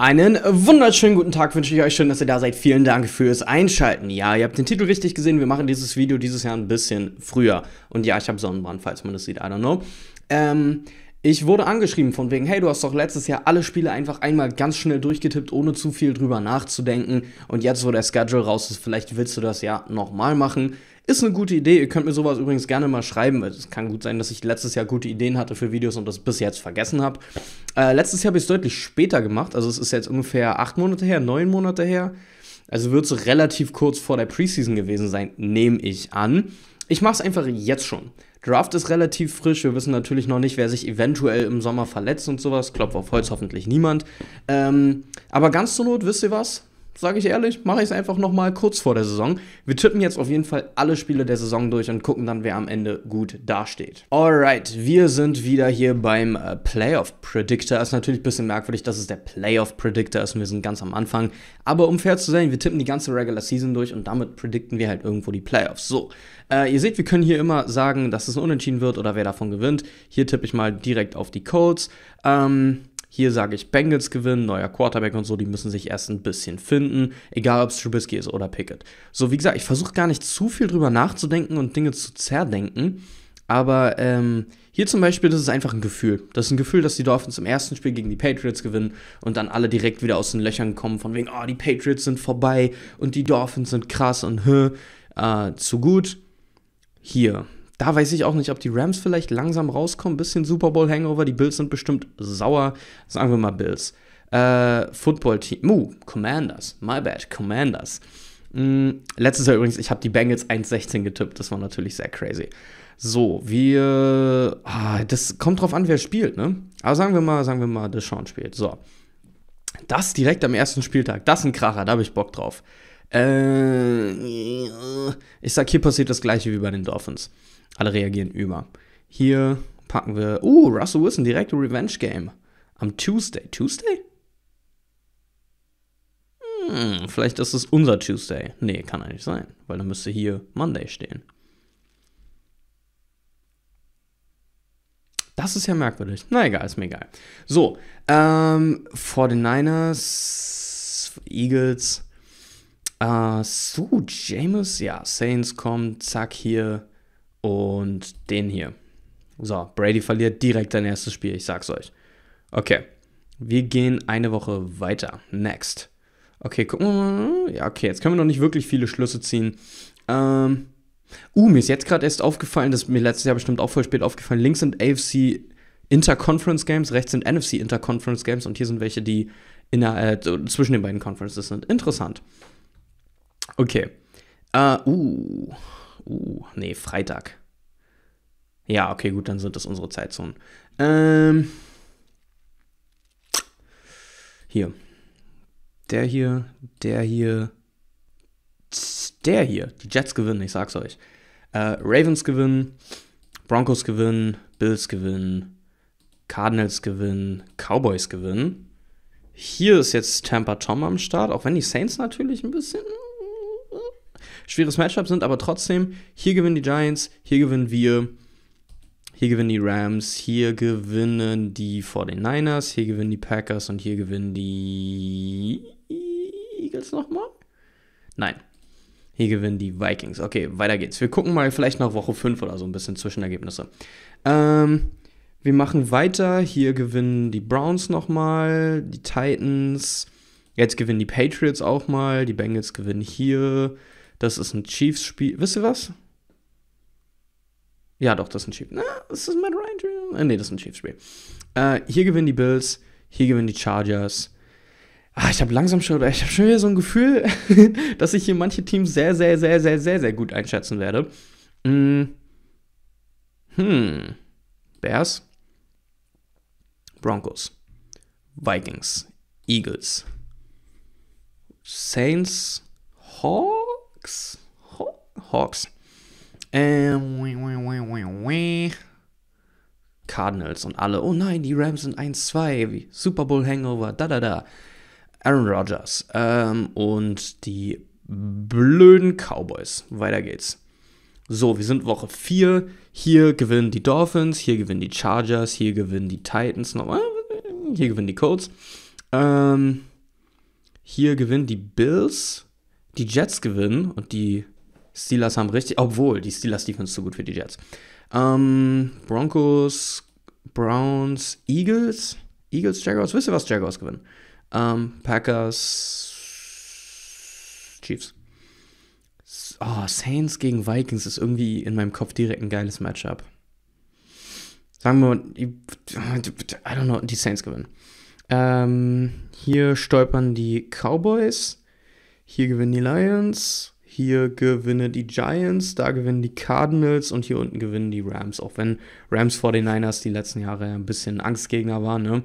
Einen wunderschönen guten Tag wünsche ich euch. Schön, dass ihr da seid. Vielen Dank fürs Einschalten. Ja, ihr habt den Titel richtig gesehen. Wir machen dieses Video dieses Jahr ein bisschen früher. Und ja, ich habe Sonnenbrand, falls man das sieht. I don't know. Ähm, ich wurde angeschrieben von wegen, hey, du hast doch letztes Jahr alle Spiele einfach einmal ganz schnell durchgetippt, ohne zu viel drüber nachzudenken. Und jetzt, wo der Schedule raus ist, vielleicht willst du das ja nochmal machen. Ist eine gute Idee. Ihr könnt mir sowas übrigens gerne mal schreiben. weil Es kann gut sein, dass ich letztes Jahr gute Ideen hatte für Videos und das bis jetzt vergessen habe. Äh, letztes Jahr habe ich es deutlich später gemacht. Also es ist jetzt ungefähr acht Monate her, neun Monate her. Also wird es relativ kurz vor der Preseason gewesen sein, nehme ich an. Ich mache es einfach jetzt schon. Draft ist relativ frisch. Wir wissen natürlich noch nicht, wer sich eventuell im Sommer verletzt und sowas. Klopf auf Holz hoffentlich niemand. Ähm, aber ganz zur Not, wisst ihr was? sage ich ehrlich, mache ich es einfach nochmal kurz vor der Saison. Wir tippen jetzt auf jeden Fall alle Spiele der Saison durch und gucken dann, wer am Ende gut dasteht. Alright, wir sind wieder hier beim äh, Playoff Predictor. Ist natürlich ein bisschen merkwürdig, dass es der Playoff Predictor ist und wir sind ganz am Anfang. Aber um fair zu sein, wir tippen die ganze Regular Season durch und damit predikten wir halt irgendwo die Playoffs. So, äh, ihr seht, wir können hier immer sagen, dass es unentschieden wird oder wer davon gewinnt. Hier tippe ich mal direkt auf die Colts. Ähm, hier sage ich, Bengals gewinnen, neuer Quarterback und so, die müssen sich erst ein bisschen finden, egal ob es Trubisky ist oder Pickett. So, wie gesagt, ich versuche gar nicht zu viel drüber nachzudenken und Dinge zu zerdenken, aber ähm, hier zum Beispiel, das ist einfach ein Gefühl. Das ist ein Gefühl, dass die Dolphins im ersten Spiel gegen die Patriots gewinnen und dann alle direkt wieder aus den Löchern kommen, von wegen, oh, die Patriots sind vorbei und die Dolphins sind krass und hä, äh, zu gut. Hier, da weiß ich auch nicht, ob die Rams vielleicht langsam rauskommen. Bisschen Super Bowl Hangover. Die Bills sind bestimmt sauer. Sagen wir mal Bills. Äh, Football Team. Mu, Commanders. My bad. Commanders. Hm, letztes Jahr übrigens, ich habe die Bengals 1-16 getippt. Das war natürlich sehr crazy. So, wir. Ah, das kommt drauf an, wer spielt, ne? Aber sagen wir mal, sagen wir mal, Deshaun spielt. So. Das direkt am ersten Spieltag. Das ist ein Kracher, da habe ich Bock drauf. Äh, ich sag, hier passiert das gleiche wie bei den Dolphins. Alle reagieren über. Hier packen wir. Uh, Russell Wilson, direkte Revenge Game. Am Tuesday. Tuesday? Hm, vielleicht ist es unser Tuesday. Nee, kann eigentlich sein, weil dann müsste hier Monday stehen. Das ist ja merkwürdig. Na egal, ist mir egal. So, ähm, 49ers, Eagles, äh, so, James, ja, Saints kommt, zack, hier, und den hier. So, Brady verliert direkt sein erstes Spiel, ich sag's euch. Okay, wir gehen eine Woche weiter. Next. Okay, gucken wir mal. Ja, okay, jetzt können wir noch nicht wirklich viele Schlüsse ziehen. Ähm. Uh, mir ist jetzt gerade erst aufgefallen, das ist mir letztes Jahr bestimmt auch voll spät aufgefallen. Links sind AFC Interconference Games, rechts sind NFC Interconference Games und hier sind welche, die innerhalb, äh, zwischen den beiden Conferences sind. Interessant. Okay. Äh, uh, uh. Uh, nee, Freitag. Ja, okay, gut, dann sind das unsere Zeitzonen. Ähm, hier. Der hier, der hier, der hier. Die Jets gewinnen, ich sag's euch. Äh, Ravens gewinnen, Broncos gewinnen, Bills gewinnen, Cardinals gewinnen, Cowboys gewinnen. Hier ist jetzt Tampa Tom am Start, auch wenn die Saints natürlich ein bisschen schweres Matchup sind, aber trotzdem, hier gewinnen die Giants, hier gewinnen wir, hier gewinnen die Rams, hier gewinnen die 49ers, hier gewinnen die Packers und hier gewinnen die Eagles nochmal? Nein. Hier gewinnen die Vikings. Okay, weiter geht's. Wir gucken mal vielleicht nach Woche 5 oder so ein bisschen Zwischenergebnisse. Ähm, wir machen weiter. Hier gewinnen die Browns nochmal, die Titans. Jetzt gewinnen die Patriots auch mal. Die Bengals gewinnen hier. Das ist ein Chiefs-Spiel. Wisst ihr was? Ja, doch, das ist ein Chiefs. Na, ist das Matt Ryan? Äh, nee, das ist ein Chiefs-Spiel. Äh, hier gewinnen die Bills, hier gewinnen die Chargers. Ach, ich habe langsam schon, ich habe schon wieder so ein Gefühl, dass ich hier manche Teams sehr, sehr, sehr, sehr, sehr, sehr gut einschätzen werde. Hm. hm. Bears, Broncos, Vikings, Eagles, Saints, Hawks. Hawks. Hawks. Ähm, wee, wee, wee, Cardinals und alle. Oh nein, die Rams sind 1-2. Super Bowl Hangover. Da, da, da. Aaron Rodgers. Ähm, und die blöden Cowboys. Weiter geht's. So, wir sind Woche 4. Hier gewinnen die Dolphins, hier gewinnen die Chargers, hier gewinnen die Titans nochmal, hier gewinnen die Colts. Ähm, hier gewinnen die Bills die Jets gewinnen und die Steelers haben richtig, obwohl die Steelers Defense zu gut für die Jets. Ähm, Broncos, Browns, Eagles, Eagles, Jaguars, wisst ihr was? Jaguars gewinnen. Ähm, Packers, Chiefs. Oh, Saints gegen Vikings ist irgendwie in meinem Kopf direkt ein geiles Matchup. Sagen wir, I don't know, die Saints gewinnen. Ähm, hier stolpern die Cowboys hier gewinnen die Lions, hier gewinnen die Giants, da gewinnen die Cardinals und hier unten gewinnen die Rams. Auch wenn Rams vor den Niners die letzten Jahre ein bisschen Angstgegner waren. Ne?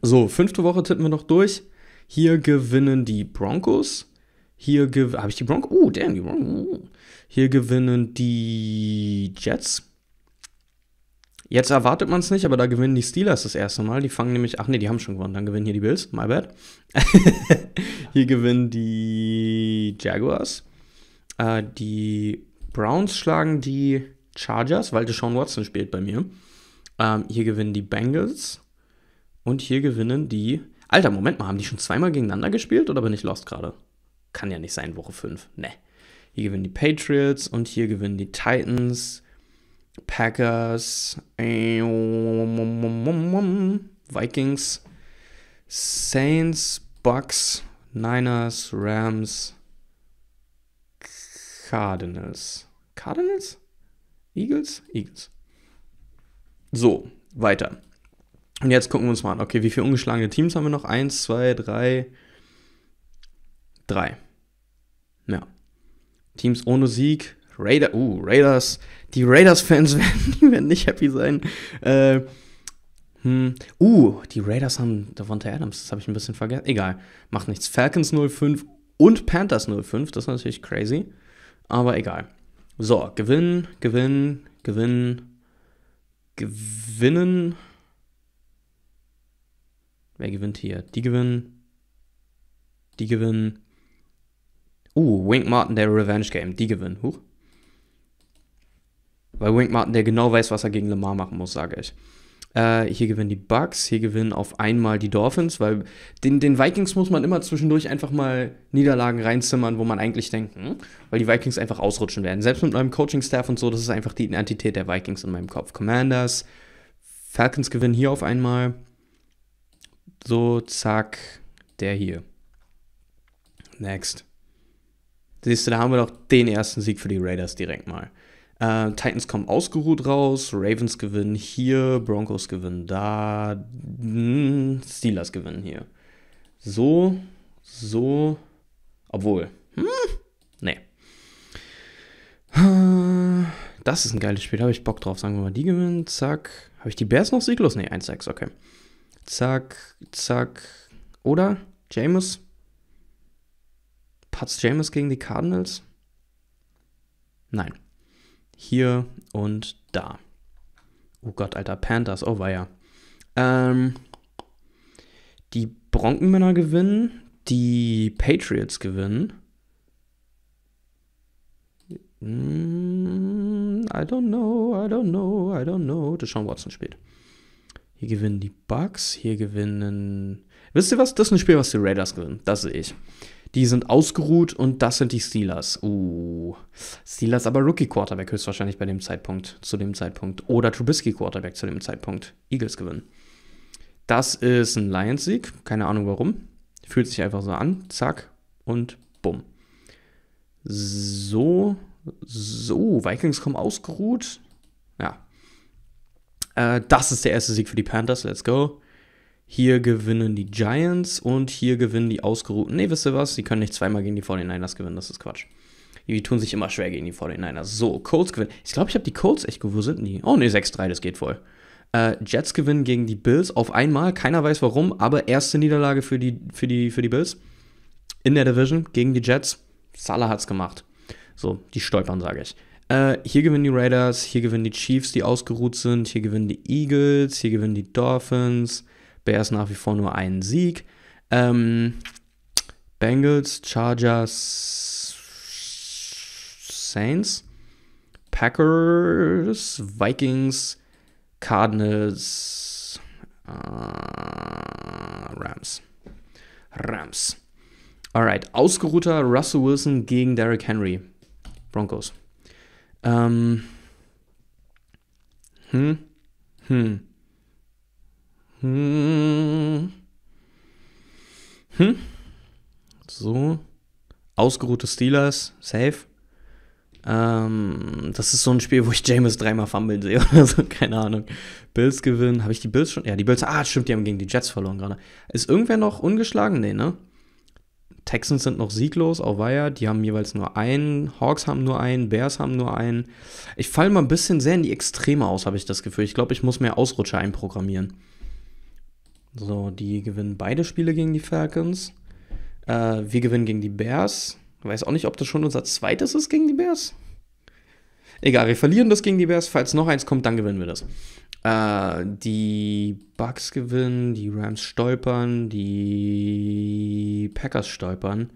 So, fünfte Woche tippen wir noch durch. Hier gewinnen die Broncos. Hier habe ich die Broncos. Oh, uh, damn, die Broncos. Uh. Hier gewinnen die Jets. Jetzt erwartet man es nicht, aber da gewinnen die Steelers das erste Mal. Die fangen nämlich, ach nee, die haben schon gewonnen. Dann gewinnen hier die Bills. My bad. Hier gewinnen die Jaguars. Äh, die Browns schlagen die Chargers, weil Deshaun Watson spielt bei mir. Ähm, hier gewinnen die Bengals. Und hier gewinnen die. Alter, Moment mal, haben die schon zweimal gegeneinander gespielt oder bin ich lost gerade? Kann ja nicht sein, Woche 5. Ne. Hier gewinnen die Patriots und hier gewinnen die Titans, Packers, Vikings, Saints, Bucks Niners, Rams, Cardinals. Cardinals? Eagles? Eagles. So, weiter. Und jetzt gucken wir uns mal an. Okay, wie viele ungeschlagene Teams haben wir noch? Eins, zwei, drei. Drei. Ja. Teams ohne Sieg. Raider, uh, Raiders. Die Raiders-Fans werden, werden, nicht happy sein. Äh, hm. Uh, die Raiders haben Devonta Adams. Das habe ich ein bisschen vergessen. Egal. Macht nichts. Falcons 05 und Panthers 05. Das ist natürlich crazy. Aber egal. So, gewinnen, gewinnen, gewinnen, gewinnen. Wer gewinnt hier? Die gewinnen. Die gewinnen. Uh, Wink Martin, der Revenge Game. Die gewinnen. Huch. Weil Wink Martin, der genau weiß, was er gegen Lamar machen muss, sage ich. Äh, hier gewinnen die Bucks, hier gewinnen auf einmal die Dolphins, weil den, den Vikings muss man immer zwischendurch einfach mal Niederlagen reinzimmern, wo man eigentlich denkt, hm, weil die Vikings einfach ausrutschen werden. Selbst mit meinem Coaching-Staff und so, das ist einfach die Identität der Vikings in meinem Kopf. Commanders, Falcons gewinnen hier auf einmal. So, zack, der hier. Next. Siehst du, da haben wir doch den ersten Sieg für die Raiders direkt mal. Äh, Titans kommen ausgeruht raus, Ravens gewinnen hier, Broncos gewinnen da, hm, Steelers gewinnen hier. So, so, obwohl. Hm? Nee. Äh, das ist ein geiles Spiel, da habe ich Bock drauf. Sagen wir mal, die gewinnen, zack. Habe ich die Bears noch sieglos? Nee, 1-6, okay. Zack, zack. Oder? James? Patz James gegen die Cardinals? Nein hier und da. Oh Gott, alter Panthers, oh weia. Ähm, die Bronkenmänner gewinnen, die Patriots gewinnen. Mm, I don't know, I don't know, I don't know. Deshaun Watson spielt. Hier gewinnen die Bucks, hier gewinnen. Wisst ihr was? Das ist ein Spiel, was die Raiders gewinnen. Das sehe ich. Die sind ausgeruht und das sind die Steelers. Uh, Steelers aber Rookie-Quarterback höchstwahrscheinlich bei dem Zeitpunkt, zu dem Zeitpunkt. Oder Trubisky-Quarterback zu dem Zeitpunkt. Eagles gewinnen. Das ist ein Lions-Sieg, keine Ahnung warum. Fühlt sich einfach so an, zack und bumm. So, so, Vikings kommen ausgeruht. Ja. Äh, das ist der erste Sieg für die Panthers, let's go. Hier gewinnen die Giants und hier gewinnen die ausgeruhten. Nee, wisst ihr was? Die können nicht zweimal gegen die 49ers gewinnen, das ist Quatsch. Die tun sich immer schwer gegen die 49ers. So, Colts gewinnen. Ich glaube, ich habe die Colts echt gewonnen. Wo sind die? Oh, nee, 6-3, das geht voll. Äh, Jets gewinnen gegen die Bills auf einmal. Keiner weiß warum, aber erste Niederlage für die, für die, für die Bills. In der Division gegen die Jets. Salah hat's gemacht. So, die stolpern, sage ich. Äh, hier gewinnen die Raiders, hier gewinnen die Chiefs, die ausgeruht sind, hier gewinnen die Eagles, hier gewinnen die Dolphins, Bears nach wie vor nur einen Sieg. Ähm, Bengals, Chargers, Saints, Packers, Vikings, Cardinals, äh, Rams. Rams. Alright, ausgeruhter Russell Wilson gegen Derrick Henry. Broncos. Ähm, hm, hm. Hm. Hm. So. Ausgeruhte Steelers, safe. Ähm, das ist so ein Spiel, wo ich James dreimal fummeln sehe oder so, keine Ahnung. Bills gewinnen. Habe ich die Bills schon? Ja, die Bills. Ah, stimmt, die haben gegen die Jets verloren gerade. Ist irgendwer noch ungeschlagen? Nee, ne? Texans sind noch sieglos, Auweia, die haben jeweils nur einen, Hawks haben nur einen, Bears haben nur einen. Ich falle mal ein bisschen sehr in die Extreme aus, habe ich das Gefühl. Ich glaube, ich muss mehr Ausrutscher einprogrammieren. So, die gewinnen beide Spiele gegen die Falcons. Äh, wir gewinnen gegen die Bears. Weiß auch nicht, ob das schon unser zweites ist gegen die Bears. Egal, wir verlieren das gegen die Bears. Falls noch eins kommt, dann gewinnen wir das. Äh, die Bucks gewinnen, die Rams stolpern, die Packers stolpern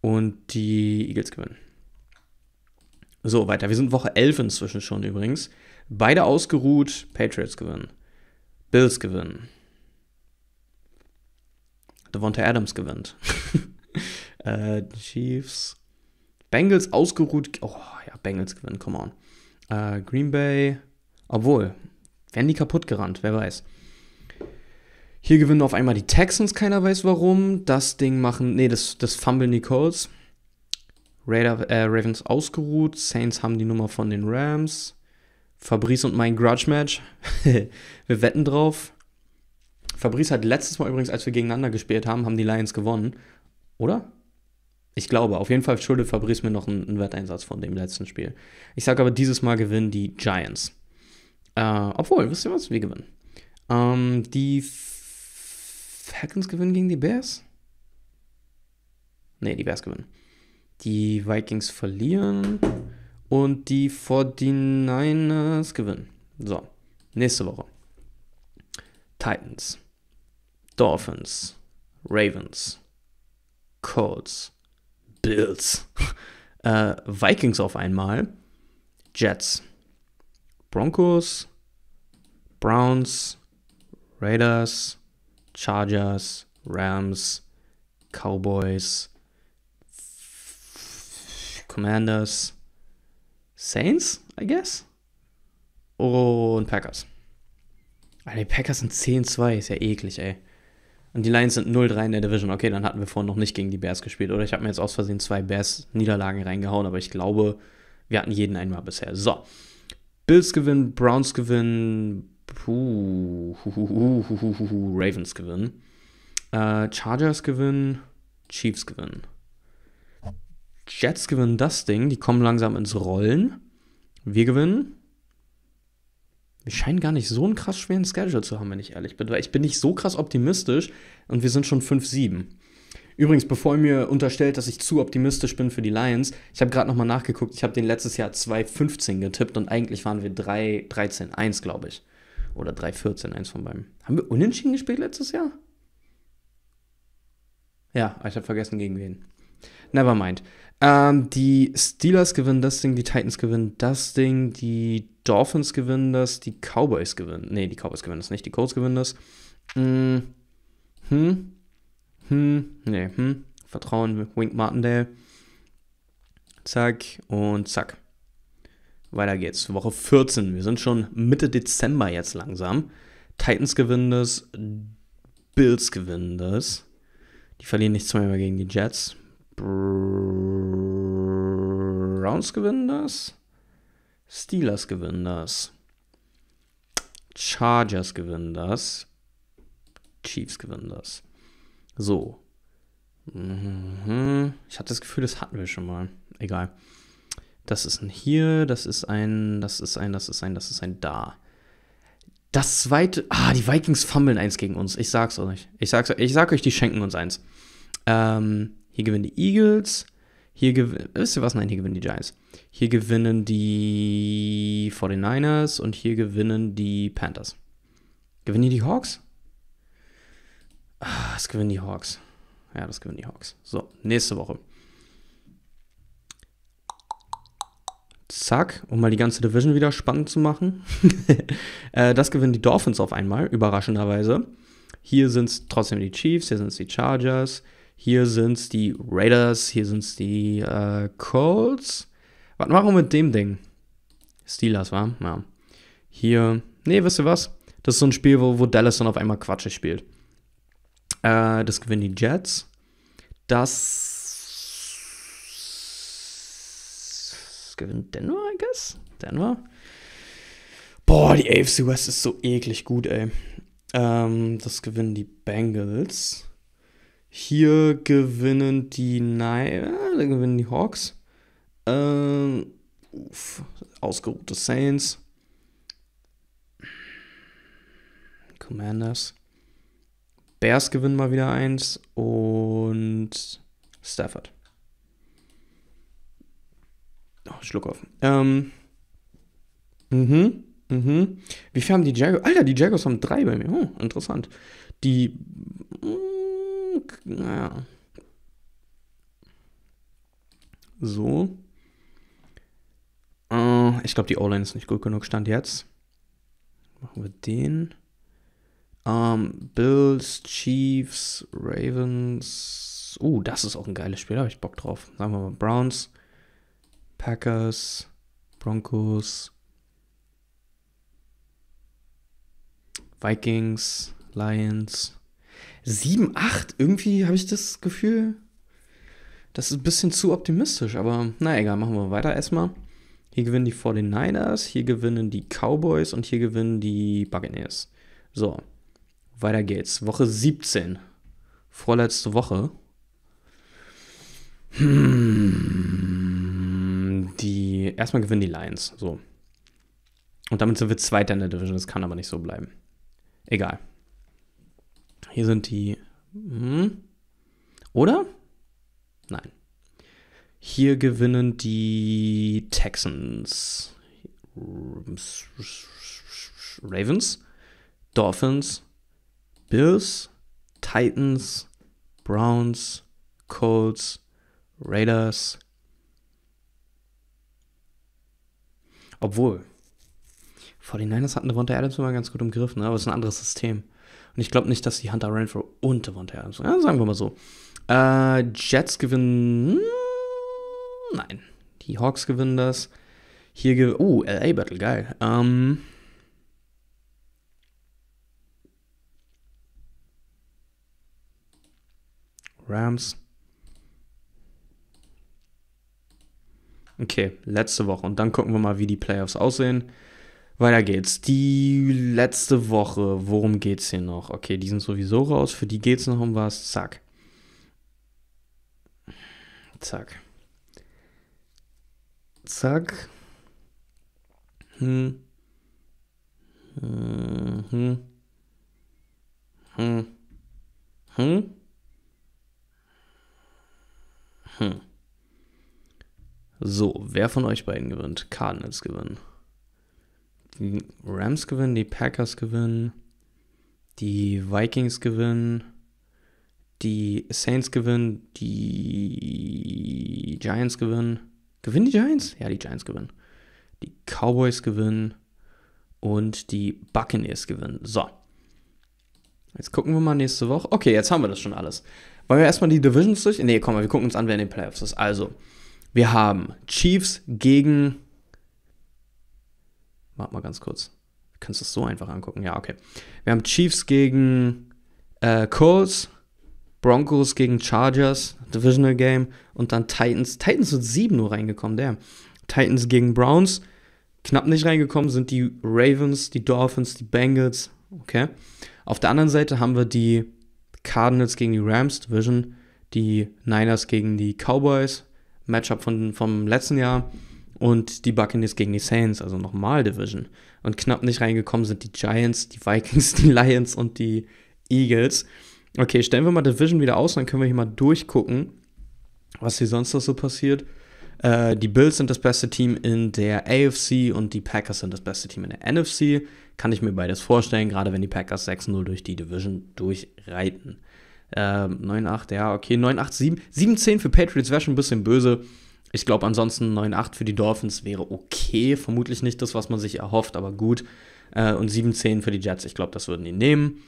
und die Eagles gewinnen. So, weiter. Wir sind Woche 11 inzwischen schon übrigens. Beide ausgeruht, Patriots gewinnen. Bills gewinnen. Devonta Adams gewinnt. äh, Chiefs. Bengals ausgeruht. Oh ja, Bengals gewinnen, come on. Äh, Green Bay. Obwohl, werden die kaputt gerannt, wer weiß. Hier gewinnen auf einmal die Texans, keiner weiß warum. Das Ding machen, nee, das, das fummeln die Colts. Raider, äh, Ravens ausgeruht. Saints haben die Nummer von den Rams. Fabrice und mein Grudge Match. Wir wetten drauf. Fabrice hat letztes Mal übrigens, als wir gegeneinander gespielt haben, haben die Lions gewonnen. Oder? Ich glaube, auf jeden Fall schuldet Fabrice mir noch einen, einen Wetteinsatz von dem letzten Spiel. Ich sage aber, dieses Mal gewinnen die Giants. Äh, obwohl, wisst ihr was? Wir gewinnen. Ähm, die Falcons gewinnen gegen die Bears? Ne, die Bears gewinnen. Die Vikings verlieren und die 49ers gewinnen. So, nächste Woche. Titans. Dolphins, Ravens, Colts, Bills, äh, Vikings auf einmal, Jets, Broncos, Browns, Raiders, Chargers, Rams, Cowboys, Commanders, Saints, I guess. Und Packers. Alter, die Packers sind 10-2, ist ja eklig, ey. Und die Lions sind 0-3 in der Division. Okay, dann hatten wir vorhin noch nicht gegen die Bears gespielt. Oder ich habe mir jetzt aus Versehen zwei Bears-Niederlagen reingehauen, aber ich glaube, wir hatten jeden einmal bisher. So. Bills gewinnen, Browns gewinnen, puh, hu, hu, hu, Ravens gewinnen, äh, Chargers gewinnen, Chiefs gewinnen. Jets gewinnen das Ding, die kommen langsam ins Rollen. Wir gewinnen wir scheinen gar nicht so einen krass schweren Schedule zu haben, wenn ich ehrlich bin. Weil ich bin nicht so krass optimistisch und wir sind schon 5-7. Übrigens, bevor ihr mir unterstellt, dass ich zu optimistisch bin für die Lions, ich habe gerade nochmal nachgeguckt, ich habe den letztes Jahr 2-15 getippt und eigentlich waren wir 3-13-1, glaube ich. Oder 3-14, 1 von beiden. Haben wir unentschieden gespielt letztes Jahr? Ja, ich habe vergessen, gegen wen. Never mind. Ähm, die Steelers gewinnen das Ding, die Titans gewinnen das Ding, die Dolphins gewinnen das, die Cowboys gewinnen. Nee, die Cowboys gewinnen das nicht, die Colts gewinnen das. Hm. Hm. Hm. Nee, hm. Vertrauen, Wink Martindale. Zack und zack. Weiter geht's. Woche 14. Wir sind schon Mitte Dezember jetzt langsam. Titans gewinnen das, Bills gewinnen das. Die verlieren nicht zweimal gegen die Jets. Brrr. Browns gewinnen das. Steelers gewinnen das. Chargers gewinnen das. Chiefs gewinnen das. So. Mhm. Ich hatte das Gefühl, das hatten wir schon mal. Egal. Das ist ein hier, das ist ein, das ist ein, das ist ein, das ist ein da. Das zweite. Ah, die Vikings fummeln eins gegen uns. Ich sag's euch. Ich sag's, ich sag euch, die schenken uns eins. Ähm, hier gewinnen die Eagles. Hier gewinnen, wisst ihr was? Nein, hier gewinnen die Giants. Hier gewinnen die 49ers und hier gewinnen die Panthers. Gewinnen hier die Hawks? Ah, das gewinnen die Hawks. Ja, das gewinnen die Hawks. So, nächste Woche. Zack, um mal die ganze Division wieder spannend zu machen. Äh, das gewinnen die Dolphins auf einmal, überraschenderweise. Hier sind es trotzdem die Chiefs, hier sind es die Chargers, hier sind es die Raiders, hier sind es die äh, Colts. Was machen wir mit dem Ding? Steelers, war? Ja. Hier, nee, wisst ihr was? Das ist so ein Spiel, wo, wo Dallas dann auf einmal Quatsch spielt. Äh, das gewinnen die Jets. Das gewinnt Denver, I guess. Denver. Boah, die AFC West ist so eklig gut, ey. Ähm, das gewinnen die Bengals. Hier gewinnen die Nine, ah, da gewinnen die Hawks. Ähm, uff, ausgeruhte Saints. Commanders. Bears gewinnen mal wieder eins und Stafford. Oh, Schluck auf. Ähm, mhm, mhm. Wie viel haben die Jaguars? Alter, die Jaguars haben drei bei mir. Oh, interessant. Die naja. So. Äh, ich glaube, die O-Line ist nicht gut genug. Stand jetzt. Machen wir den. Ähm, Bills, Chiefs, Ravens. Uh, das ist auch ein geiles Spiel. Da habe ich Bock drauf. Sagen wir mal Browns, Packers, Broncos, Vikings, Lions. 7, 8, irgendwie habe ich das Gefühl, das ist ein bisschen zu optimistisch, aber na egal, machen wir weiter erstmal. Hier gewinnen die 49ers, hier gewinnen die Cowboys und hier gewinnen die Buccaneers. So, weiter geht's. Woche 17. Vorletzte Woche. Hm, die, erstmal gewinnen die Lions. So. Und damit sind wir Zweiter in der Division. Das kann aber nicht so bleiben. Egal. Hier sind die. Hm, oder? Nein. Hier gewinnen die Texans. Ravens, Dolphins, Bills, Titans, Browns, Colts, Raiders. Obwohl, Vor den Niners hatten Devonta Adams immer ganz gut im Griff, ne? aber es ist ein anderes System. Und ich glaube nicht, dass die Hunter Renfro unter und Devontae Adams. Ja, sagen wir mal so. Äh, Jets gewinnen. Hm, nein. Die Hawks gewinnen das. Hier gewinnen. Oh, uh, LA Battle, geil. Ähm. Rams. Okay, letzte Woche. Und dann gucken wir mal, wie die Playoffs aussehen. Weiter geht's. Die letzte Woche, worum geht's hier noch? Okay, die sind sowieso raus, für die geht's noch um was. Zack. Zack. Zack. Hm. Hm. Hm. Hm. Hm. So, wer von euch beiden gewinnt? Cardinals gewinnen. Die Rams gewinnen, die Packers gewinnen, die Vikings gewinnen, die Saints gewinnen, die Giants gewinnen. Gewinnen die Giants? Ja, die Giants gewinnen. Die Cowboys gewinnen und die Buccaneers gewinnen. So. Jetzt gucken wir mal nächste Woche. Okay, jetzt haben wir das schon alles. Wollen wir erstmal die Divisions durch? Ne, komm mal, wir gucken uns an, wer in den Playoffs ist. Also, wir haben Chiefs gegen Warte mal ganz kurz. Du kannst das so einfach angucken. Ja, okay. Wir haben Chiefs gegen äh, Colts, Broncos gegen Chargers, Divisional Game und dann Titans. Titans sind 7 Uhr reingekommen, der. Titans gegen Browns. Knapp nicht reingekommen sind die Ravens, die Dolphins, die Bengals. Okay. Auf der anderen Seite haben wir die Cardinals gegen die Rams Division, die Niners gegen die Cowboys, Matchup von, vom letzten Jahr, und die Buccaneers gegen die Saints, also nochmal Division. Und knapp nicht reingekommen sind die Giants, die Vikings, die Lions und die Eagles. Okay, stellen wir mal Division wieder aus, dann können wir hier mal durchgucken, was hier sonst noch so passiert. Äh, die Bills sind das beste Team in der AFC und die Packers sind das beste Team in der NFC. Kann ich mir beides vorstellen, gerade wenn die Packers 6-0 durch die Division durchreiten. Äh, 9-8, ja, okay, 9-8, 7. 7-10 für Patriots wäre schon ein bisschen böse. Ich glaube, ansonsten 9-8 für die Dolphins wäre okay. Vermutlich nicht das, was man sich erhofft, aber gut. Äh, und 7-10 für die Jets. Ich glaube, das würden die nehmen.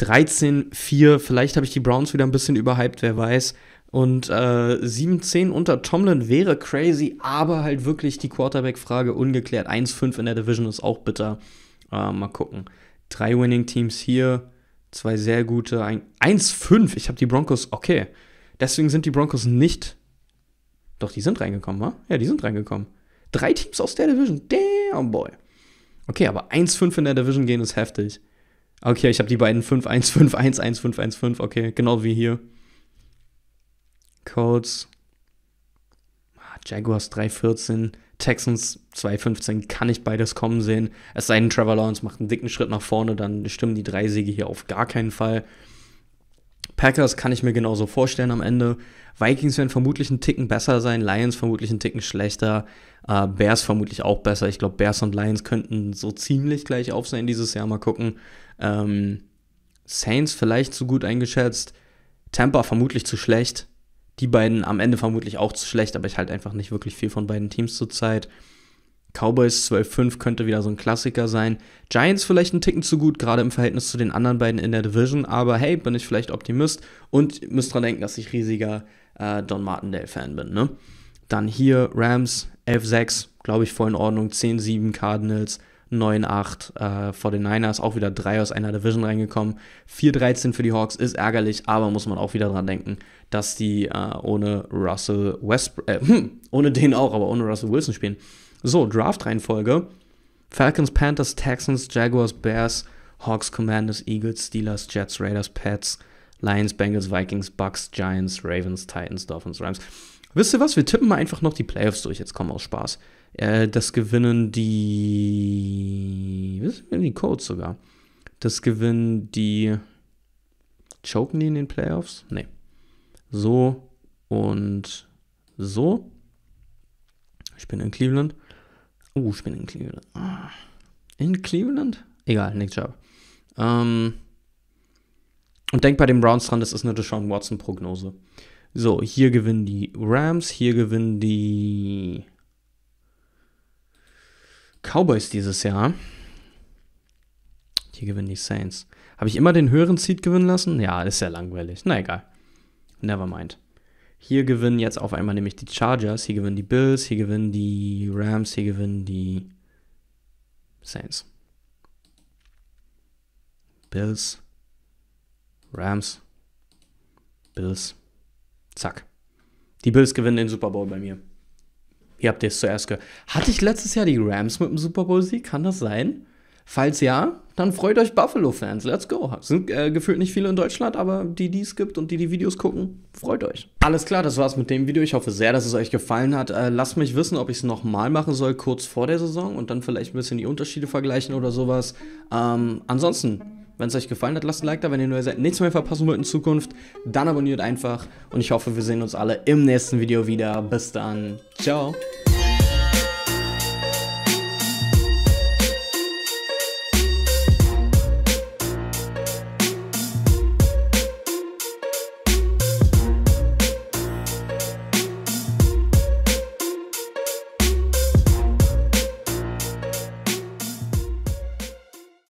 13-4, vielleicht habe ich die Browns wieder ein bisschen überhyped, wer weiß. Und äh, 7-10 unter Tomlin wäre crazy, aber halt wirklich die Quarterback-Frage ungeklärt. 1-5 in der Division ist auch bitter. Äh, mal gucken. Drei Winning-Teams hier, zwei sehr gute. 1-5, ich habe die Broncos, okay. Deswegen sind die Broncos nicht doch, die sind reingekommen, wa? Ja, die sind reingekommen. Drei Teams aus der Division. Damn, boy. Okay, aber 1-5 in der Division gehen ist heftig. Okay, ich habe die beiden 5-1-5, 1-1-5, 1-5. Okay, genau wie hier. Colts. Ah, Jaguars 3-14. Texans 2-15. Kann ich beides kommen sehen. Es sei denn, Trevor Lawrence macht einen dicken Schritt nach vorne, dann stimmen die drei Siege hier auf gar keinen Fall. Packers kann ich mir genauso vorstellen am Ende. Vikings werden vermutlich einen Ticken besser sein, Lions vermutlich einen Ticken schlechter, äh, Bears vermutlich auch besser. Ich glaube, Bears und Lions könnten so ziemlich gleich auf sein dieses Jahr. Mal gucken. Ähm, Saints vielleicht zu gut eingeschätzt, Tampa vermutlich zu schlecht. Die beiden am Ende vermutlich auch zu schlecht, aber ich halte einfach nicht wirklich viel von beiden Teams zurzeit. Cowboys 12-5 könnte wieder so ein Klassiker sein. Giants vielleicht einen Ticken zu gut, gerade im Verhältnis zu den anderen beiden in der Division, aber hey, bin ich vielleicht Optimist und müsst dran denken, dass ich riesiger äh, Don Martindale-Fan bin. Ne? Dann hier Rams 11-6, glaube ich, voll in Ordnung. 10-7 Cardinals, 9-8 äh, vor den Niners, auch wieder drei aus einer Division reingekommen. 4-13 für die Hawks ist ärgerlich, aber muss man auch wieder dran denken, dass die äh, ohne Russell Westbrook, äh, ohne den auch, aber ohne Russell Wilson spielen. So, Draft-Reihenfolge. Falcons, Panthers, Texans, Jaguars, Bears, Hawks, Commanders, Eagles, Steelers, Jets, Raiders, Pets, Lions, Bengals, Vikings, Bucks, Giants, Ravens, Titans, Dolphins, Rams. Wisst ihr was? Wir tippen mal einfach noch die Playoffs durch. Jetzt kommen aus Spaß. Äh, das gewinnen die. Wissen wir die Codes sogar? Das gewinnen die. Choken die in den Playoffs? Nee. So und so. Ich bin in Cleveland. Oh, ich bin in Cleveland. In Cleveland? Egal, nichts Job. Ähm, und denkt bei den Browns dran, das ist eine Deshaun Watson-Prognose. So, hier gewinnen die Rams, hier gewinnen die Cowboys dieses Jahr. Hier gewinnen die Saints. Habe ich immer den höheren Seed gewinnen lassen? Ja, ist ja langweilig. Na egal. Never mind. Hier gewinnen jetzt auf einmal nämlich die Chargers, hier gewinnen die Bills, hier gewinnen die Rams, hier gewinnen die Saints. Bills, Rams, Bills. Zack. Die Bills gewinnen den Super Bowl bei mir. Ihr habt es zuerst gehört. Hatte ich letztes Jahr die Rams mit dem Super Bowl-Sieg? Kann das sein? Falls ja, dann freut euch Buffalo-Fans. Let's go. Es sind äh, gefühlt nicht viele in Deutschland, aber die, die es gibt und die die Videos gucken, freut euch. Alles klar, das war's mit dem Video. Ich hoffe sehr, dass es euch gefallen hat. Äh, lasst mich wissen, ob ich es nochmal machen soll, kurz vor der Saison und dann vielleicht ein bisschen die Unterschiede vergleichen oder sowas. Ähm, ansonsten, wenn es euch gefallen hat, lasst ein Like da. Wenn ihr neu seid, nichts mehr verpassen wollt in Zukunft, dann abonniert einfach. Und ich hoffe, wir sehen uns alle im nächsten Video wieder. Bis dann. Ciao.